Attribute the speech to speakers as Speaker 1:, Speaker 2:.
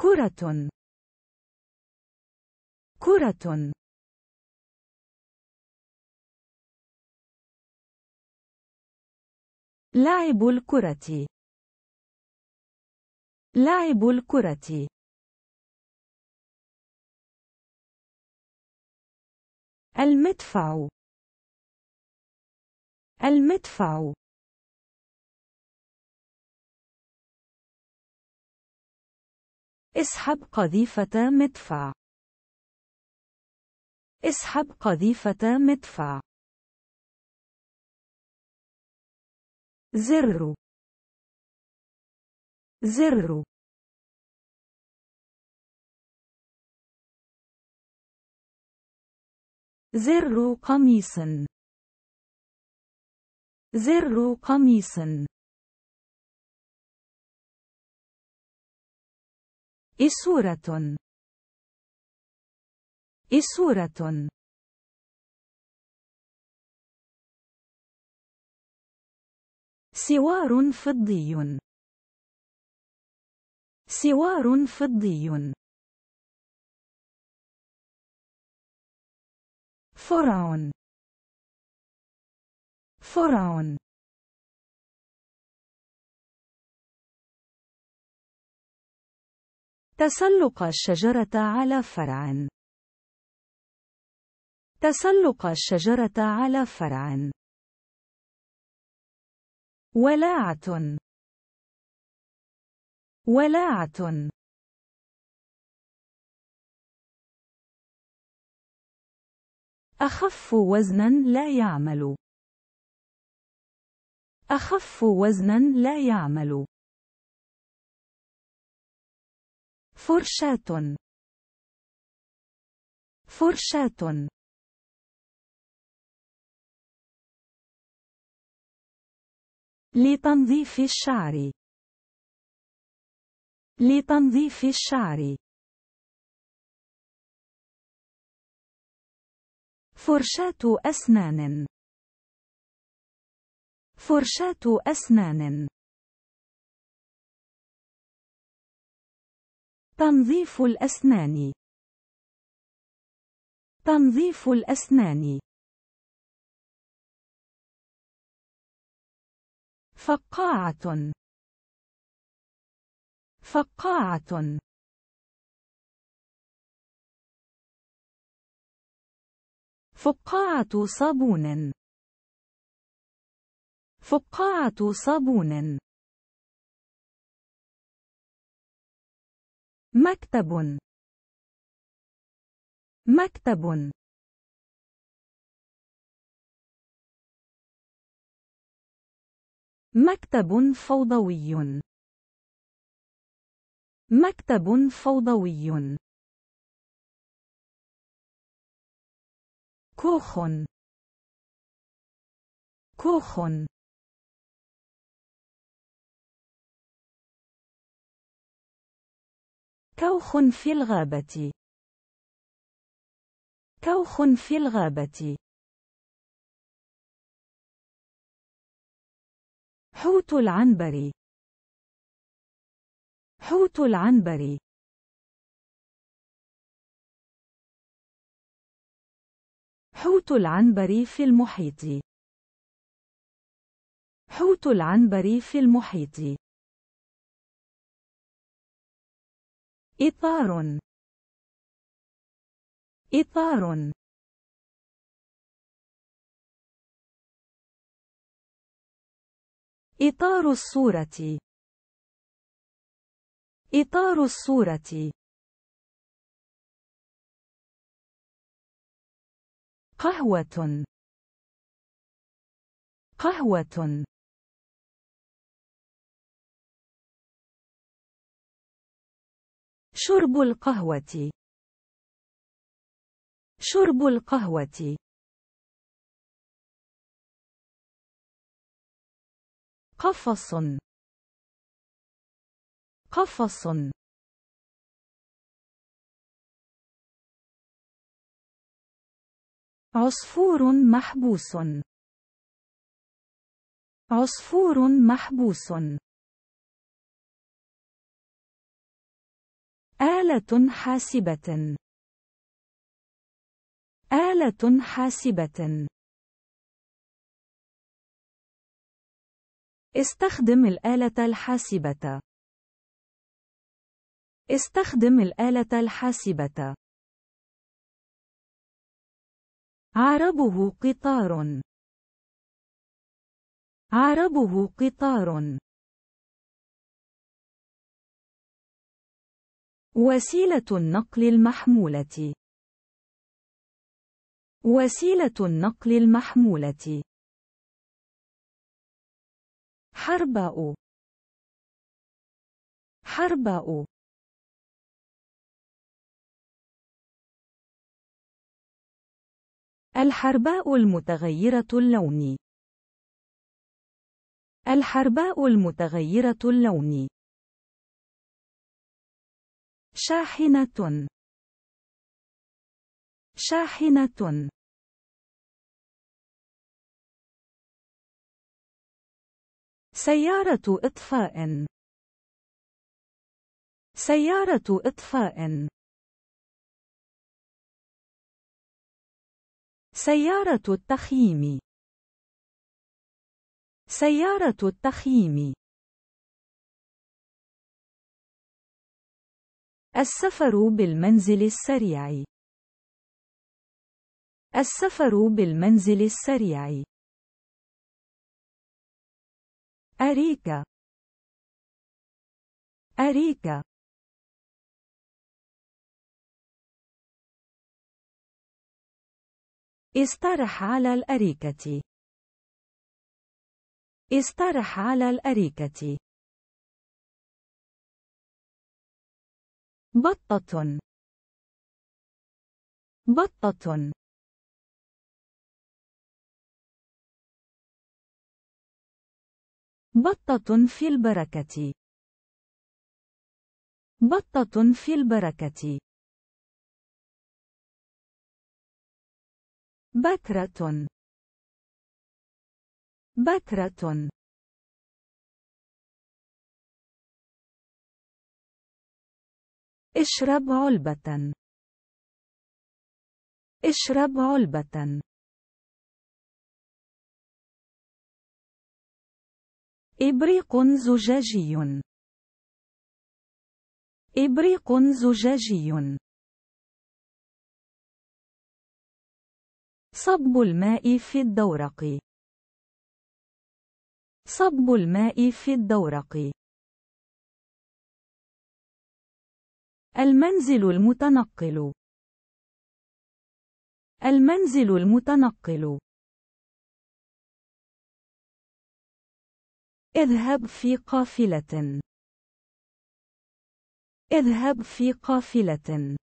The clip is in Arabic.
Speaker 1: كرة كرة لعب الكرة لعب الكرة المدفع المدفع اسحب قذيفة مدفع اسحب قذيفة مدفع زر زر زر قميص زر قميص إسورة إسورة سوار فضي سوار فضي فرعون فرعون تسلق الشجرة على فرع تسلق الشجرة على فرع ولاعة ولاعة أخف وزنا لا يعمل أخف وزنا لا يعمل فرشاة فرشاة لتنظيف الشعر لتنظيف الشعر فرشاة أسنان فرشاة أسنان تنظيف الأسنان تنظيف الأسنان فقاعة فقاعة فقاعة صابون فقاعة صابون مكتب مكتب مكتب فوضوي مكتب فوضوي كوخ كوخ كوخ في الغابة كوخ في الغابة حوت العنبر حوت العنبر حوت العنبر في المحيط حوت العنبر في المحيط إطار إطار إطار الصورة إطار الصورة قهوة قهوة شرب القهوة شرب القهوة قفص قفص عصفور محبوس عصفور محبوس آلة حاسبة آلة حاسبة استخدم الآلة الحاسبة استخدم الآلة الحاسبة عربه قطار عربه قطار وسيلة النقل المحمولة وسيلة النقل المحمولة حرباء حرباء الحرباء المتغيرة اللون الحرباء المتغيرة اللون شاحنة شاحنة سيارة إطفاء سيارة إطفاء سيارة التخييم سيارة التخييم السفر بالمنزل السريع السفر بالمنزل السريع أريكا أريكا استرح على الأريكة استرح على الأريكة بطة بطة بطة في البركة بطة في البركة بكرة بكرة اشرب علبة اشرب علبة إبريق زجاجي إبريق زجاجي صب الماء في الدورق صب الماء في الدورق المنزل المتنقل المنزل المتنقل اذهب في قافلة اذهب في قافلة